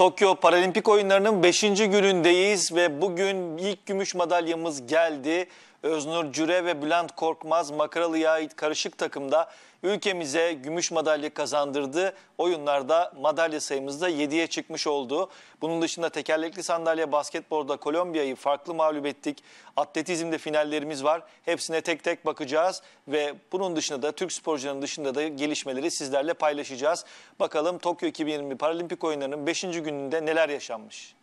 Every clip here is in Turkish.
Tokyo Paralimpik oyunlarının 5. günündeyiz ve bugün ilk gümüş madalyamız geldi. Öznur Cüre ve Bülent Korkmaz makaralı ait karışık takımda ülkemize gümüş madalya kazandırdı. Oyunlarda madalya sayımız da 7'ye çıkmış oldu. Bunun dışında tekerlekli sandalye basketbolda Kolombiya'yı farklı mağlup ettik. Atletizmde finallerimiz var. Hepsine tek tek bakacağız ve bunun dışında da Türk sporcuların dışında da gelişmeleri sizlerle paylaşacağız. Bakalım Tokyo 2020 Paralimpik oyunlarının 5. gününde neler yaşanmış?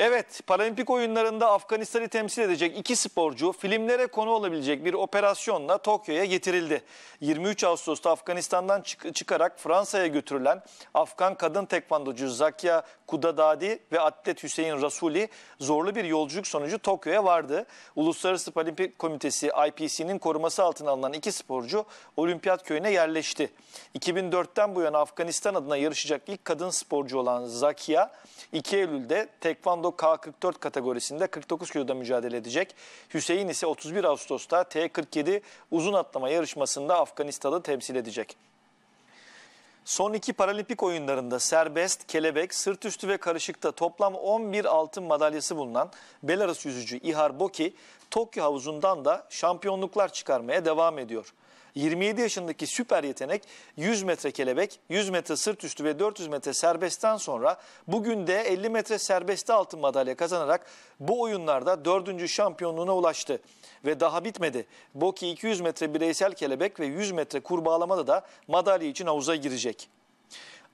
Evet, Paralimpik oyunlarında Afganistan'ı temsil edecek iki sporcu filmlere konu olabilecek bir operasyonla Tokyo'ya getirildi. 23 Ağustos'ta Afganistan'dan çık çıkarak Fransa'ya götürülen Afgan kadın tekvandocu Zakia Kudadadi ve atlet Hüseyin Rasuli zorlu bir yolculuk sonucu Tokyo'ya vardı. Uluslararası Paralimpik Komitesi IPC'nin koruması altına alınan iki sporcu olimpiyat köyüne yerleşti. 2004'ten bu yana Afganistan adına yarışacak ilk kadın sporcu olan Zakia 2 Eylül'de tekvando Taekwondo K44 kategorisinde 49 kiloda mücadele edecek. Hüseyin ise 31 Ağustos'ta T47 uzun atlama yarışmasında Afganistan'ı temsil edecek. Son iki paralimpik oyunlarında serbest, kelebek, sırt üstü ve karışıkta toplam 11 altın madalyası bulunan Belarus yüzücü İhar Boki, Tokyo havuzundan da şampiyonluklar çıkarmaya devam ediyor. 27 yaşındaki süper yetenek 100 metre kelebek, 100 metre sırt üstü ve 400 metre serbestten sonra bugün de 50 metre serbestte altın madalya kazanarak bu oyunlarda 4. şampiyonluğuna ulaştı. Ve daha bitmedi. Boki 200 metre bireysel kelebek ve 100 metre kurbağalamada da madalya için havuza girecek.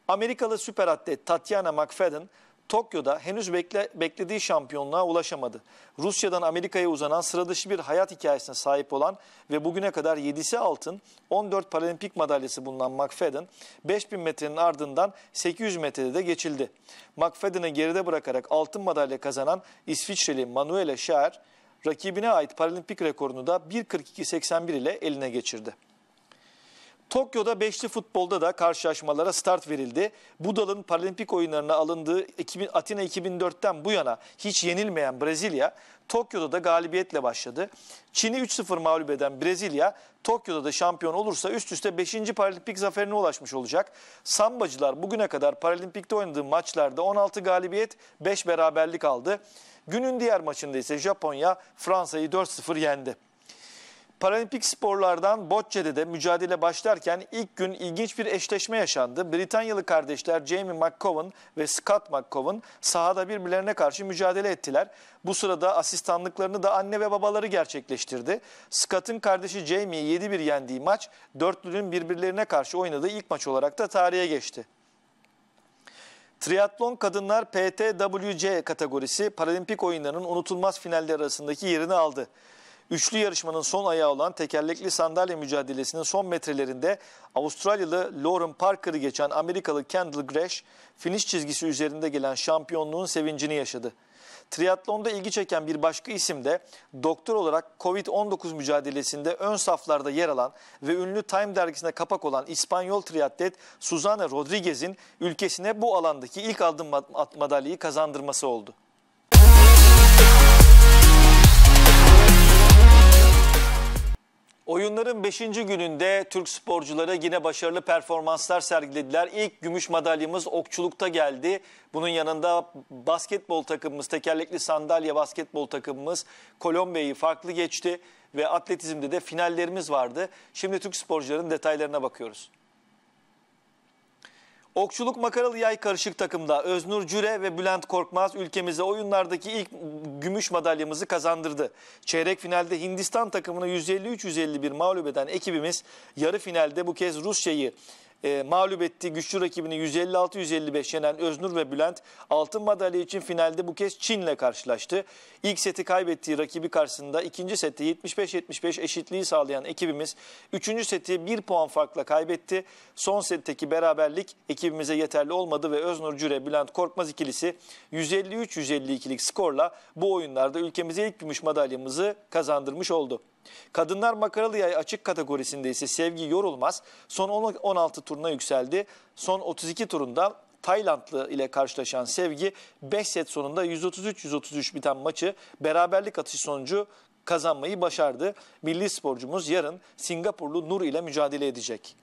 Amerikalı süper atlet Tatiana McFadden Tokyo'da henüz bekle, beklediği şampiyonluğa ulaşamadı. Rusya'dan Amerika'ya uzanan sıradışı bir hayat hikayesine sahip olan ve bugüne kadar 7'si altın, 14 paralimpik madalyası bulunan McFadden 5000 metrenin ardından 800 metrede de geçildi. McFadden'ı geride bırakarak altın madalya kazanan İsviçreli Manuela Schaer rakibine ait paralimpik rekorunu da 1.42.81 ile eline geçirdi. Tokyo'da beşli futbolda da karşılaşmalara start verildi. Budal'ın paralimpik oyunlarına alındığı 2000, Atina 2004'ten bu yana hiç yenilmeyen Brezilya, Tokyo'da da galibiyetle başladı. Çin'i 3-0 mağlup eden Brezilya, Tokyo'da da şampiyon olursa üst üste 5. paralimpik zaferine ulaşmış olacak. Sambacılar bugüne kadar paralimpikte oynadığı maçlarda 16 galibiyet, 5 beraberlik aldı. Günün diğer maçında ise Japonya Fransa'yı 4-0 yendi. Paralimpik sporlardan Bocce'de de mücadele başlarken ilk gün ilginç bir eşleşme yaşandı. Britanyalı kardeşler Jamie McCowan ve Scott McCowan sahada birbirlerine karşı mücadele ettiler. Bu sırada asistanlıklarını da anne ve babaları gerçekleştirdi. Scott'ın kardeşi Jamie'yi 7-1 yendiği maç dörtlünün birbirlerine karşı oynadığı ilk maç olarak da tarihe geçti. Triatlon kadınlar PTWC kategorisi paralimpik oyunlarının unutulmaz finalleri arasındaki yerini aldı. Üçlü yarışmanın son ayağı olan tekerlekli sandalye mücadelesinin son metrelerinde Avustralyalı Lauren Parker'ı geçen Amerikalı Kendall Gresh finish çizgisi üzerinde gelen şampiyonluğun sevincini yaşadı. Triatlonda ilgi çeken bir başka isim de doktor olarak Covid-19 mücadelesinde ön saflarda yer alan ve ünlü Time dergisine kapak olan İspanyol triatlet Suzana Rodriguez'in ülkesine bu alandaki ilk adım madalyayı kazandırması oldu. Oyunların 5. gününde Türk sporcuları yine başarılı performanslar sergilediler. İlk gümüş madalyamız okçulukta geldi. Bunun yanında basketbol takımımız, tekerlekli sandalye basketbol takımımız Kolombiya'yı farklı geçti ve atletizmde de finallerimiz vardı. Şimdi Türk sporcuların detaylarına bakıyoruz. Okçuluk makaralı yay karışık takımda Öznur Cüre ve Bülent Korkmaz ülkemize oyunlardaki ilk gümüş madalyamızı kazandırdı. Çeyrek finalde Hindistan takımını 153-151 mağlup eden ekibimiz yarı finalde bu kez Rusya'yı e, mağlup ettiği güçlü rakibini 156-155 yenen Öznur ve Bülent altın madalya için finalde bu kez Çin'le karşılaştı. İlk seti kaybettiği rakibi karşısında ikinci sette 75-75 eşitliği sağlayan ekibimiz 3. seti 1 puan farkla kaybetti. Son setteki beraberlik ekibimize yeterli olmadı ve Öznur Cüre Bülent Korkmaz ikilisi 153-152'lik skorla bu oyunlarda ülkemize ilk gümüş madalyamızı kazandırmış oldu. Kadınlar makaralı yay açık kategorisinde ise Sevgi Yorulmaz son 16 turuna yükseldi. Son 32 turunda Taylandlı ile karşılaşan Sevgi 5 set sonunda 133-133 biten maçı beraberlik atışı sonucu kazanmayı başardı. Milli sporcumuz yarın Singapurlu Nur ile mücadele edecek.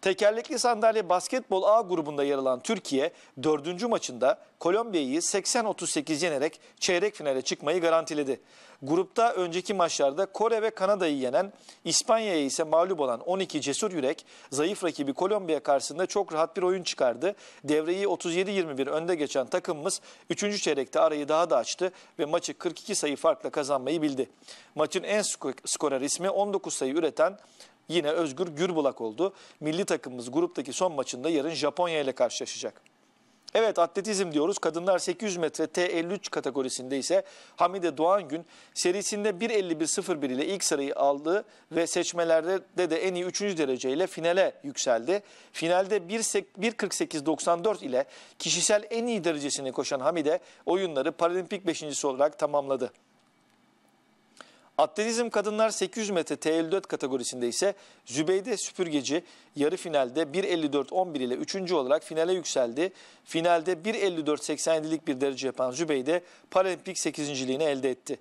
Tekerlekli sandalye basketbol A grubunda yer alan Türkiye, dördüncü maçında Kolombiya'yı 80-38 yenerek çeyrek finale çıkmayı garantiledi. Grupta önceki maçlarda Kore ve Kanada'yı yenen, İspanya'ya ise mağlup olan 12 Cesur Yürek, zayıf rakibi Kolombiya karşısında çok rahat bir oyun çıkardı. Devreyi 37-21 önde geçen takımımız 3. çeyrekte arayı daha da açtı ve maçı 42 sayı farkla kazanmayı bildi. Maçın en skorer ismi 19 sayı üreten yine Özgür Gürbulak oldu. Milli takımımız gruptaki son maçında yarın Japonya ile karşılaşacak. Evet atletizm diyoruz. Kadınlar 800 metre T53 kategorisinde ise Hamide Doğan Gün serisinde 1.51.01 ile ilk sırayı aldı ve seçmelerde de, en iyi 3. dereceyle finale yükseldi. Finalde 1.48.94 ile kişisel en iyi derecesini koşan Hamide oyunları paralimpik 5.si olarak tamamladı. Atletizm kadınlar 800 metre TL 54 kategorisinde ise Zübeyde Süpürgeci yarı finalde 154.11 ile 3. olarak finale yükseldi. Finalde 1.54-87'lik bir derece yapan Zübeyde paralimpik 8.liğini elde etti.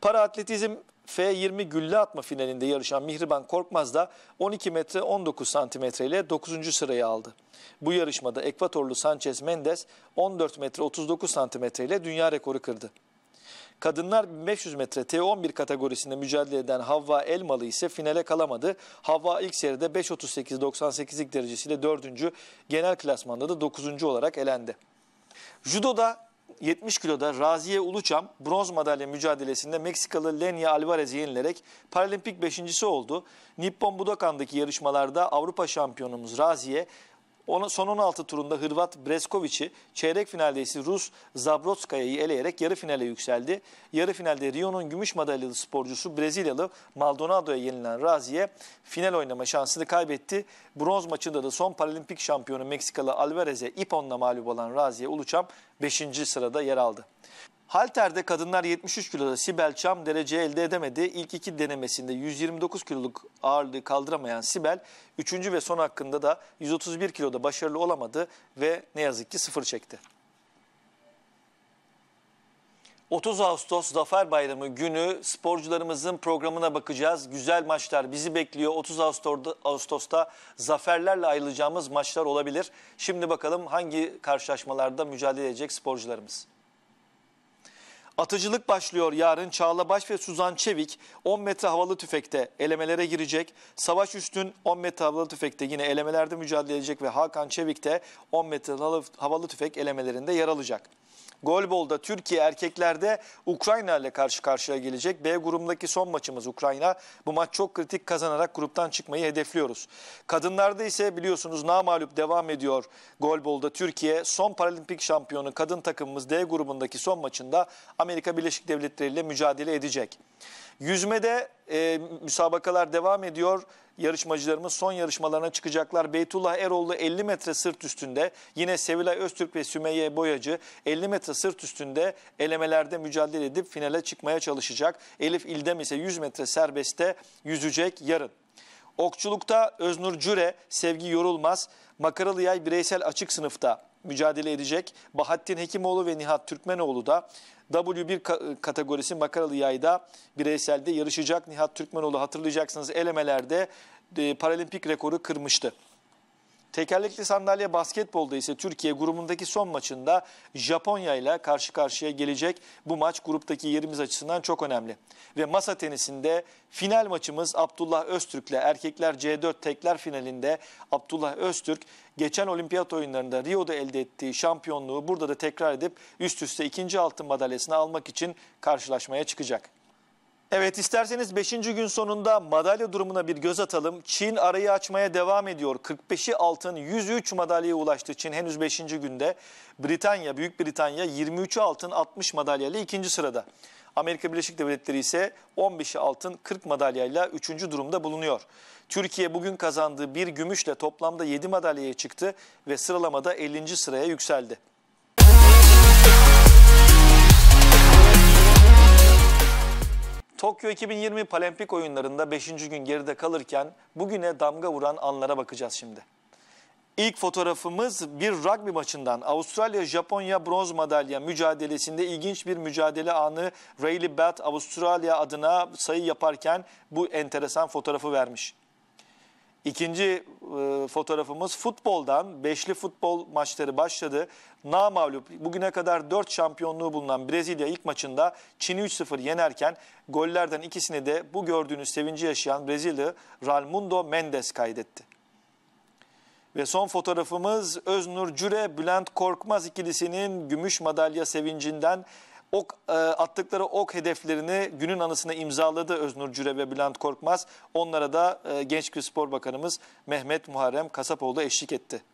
Para atletizm F20 gülle atma finalinde yarışan Mihriban Korkmaz da 12 metre 19 santimetre ile 9. sırayı aldı. Bu yarışmada Ekvatorlu Sanchez Mendes 14 metre 39 santimetre ile dünya rekoru kırdı. Kadınlar 1500 metre T11 kategorisinde mücadele eden Havva Elmalı ise finale kalamadı. Havva ilk seride 5.38-98'lik derecesiyle 4. genel klasmanda da 9. olarak elendi. Judo'da 70 kiloda Raziye Uluçam bronz madalya mücadelesinde Meksikalı Lenya Alvarez'i yenilerek paralimpik beşincisi oldu. Nippon Budokan'daki yarışmalarda Avrupa şampiyonumuz Raziye ona, son 16 turunda Hırvat Breskoviçi, çeyrek finalde ise Rus Zabrotskaya'yı eleyerek yarı finale yükseldi. Yarı finalde Rio'nun gümüş madalyalı sporcusu Brezilyalı Maldonado'ya yenilen Razi'ye final oynama şansını kaybetti. Bronz maçında da son paralimpik şampiyonu Meksikalı Alvarez'e iponla mağlup olan Razi'ye Uluçam 5. sırada yer aldı. Halter'de kadınlar 73 kiloda Sibel Çam derece elde edemedi. İlk iki denemesinde 129 kiloluk ağırlığı kaldıramayan Sibel, üçüncü ve son hakkında da 131 kiloda başarılı olamadı ve ne yazık ki sıfır çekti. 30 Ağustos Zafer Bayramı günü sporcularımızın programına bakacağız. Güzel maçlar bizi bekliyor. 30 Ağustos'ta zaferlerle ayrılacağımız maçlar olabilir. Şimdi bakalım hangi karşılaşmalarda mücadele edecek sporcularımız. Atıcılık başlıyor yarın. Çağla Baş ve Suzan Çevik 10 metre havalı tüfekte elemelere girecek. Savaş Üstün 10 metre havalı tüfekte yine elemelerde mücadele edecek ve Hakan Çevik de 10 metre havalı tüfek elemelerinde yer alacak. Golbol'da Türkiye erkeklerde Ukrayna ile karşı karşıya gelecek. B grubundaki son maçımız Ukrayna. Bu maç çok kritik kazanarak gruptan çıkmayı hedefliyoruz. Kadınlarda ise biliyorsunuz namalup devam ediyor Golbol'da Türkiye. Son paralimpik şampiyonu kadın takımımız D grubundaki son maçında Amerika Birleşik Devletleri ile mücadele edecek. Yüzmede e, müsabakalar devam ediyor. Yarışmacılarımız son yarışmalarına çıkacaklar. Beytullah Erollu 50 metre sırt üstünde. Yine Sevilay Öztürk ve Sümeyye Boyacı 50 metre sırt üstünde elemelerde mücadele edip finale çıkmaya çalışacak. Elif İldem ise 100 metre serbestte yüzecek yarın. Okçulukta Öznur Cüre, Sevgi Yorulmaz, Makaralı Yay bireysel açık sınıfta mücadele edecek. Bahattin Hekimoğlu ve Nihat Türkmenoğlu da W1 kategorisi makaralı yayda bireyselde yarışacak. Nihat Türkmenoğlu hatırlayacaksınız elemelerde e, paralimpik rekoru kırmıştı. Tekerlekli sandalye basketbolda ise Türkiye grubundaki son maçında Japonya ile karşı karşıya gelecek. Bu maç gruptaki yerimiz açısından çok önemli. Ve masa tenisinde final maçımız Abdullah Öztürk ile erkekler C4 tekler finalinde Abdullah Öztürk geçen olimpiyat oyunlarında Rio'da elde ettiği şampiyonluğu burada da tekrar edip üst üste ikinci altın madalyasını almak için karşılaşmaya çıkacak. Evet isterseniz 5. gün sonunda madalya durumuna bir göz atalım. Çin arayı açmaya devam ediyor. 45'i altın 103 madalyaya ulaştı Çin henüz 5. günde. Britanya, Büyük Britanya 23'ü altın 60 madalyayla ikinci sırada. Amerika Birleşik Devletleri ise 15'i altın 40 madalyayla 3. durumda bulunuyor. Türkiye bugün kazandığı bir gümüşle toplamda 7 madalyaya çıktı ve sıralamada 50. sıraya yükseldi. Tokyo 2020 Paralimpik oyunlarında 5. gün geride kalırken bugüne damga vuran anlara bakacağız şimdi. İlk fotoğrafımız bir rugby maçından. Avustralya-Japonya bronz madalya mücadelesinde ilginç bir mücadele anı Rayleigh Batt Avustralya adına sayı yaparken bu enteresan fotoğrafı vermiş. İkinci e, fotoğrafımız futboldan. Beşli futbol maçları başladı. Na mağlup bugüne kadar 4 şampiyonluğu bulunan Brezilya ilk maçında Çin'i 3-0 yenerken gollerden ikisini de bu gördüğünüz sevinci yaşayan Brezilya Ralmundo Mendes kaydetti. Ve son fotoğrafımız Öznur Cüre Bülent Korkmaz ikilisinin gümüş madalya sevincinden ok e, attıkları ok hedeflerini günün anısına imzaladı Öznur Cüre ve Bülent Korkmaz. Onlara da e, Gençlik Spor Bakanımız Mehmet Muharrem Kasapoğlu eşlik etti.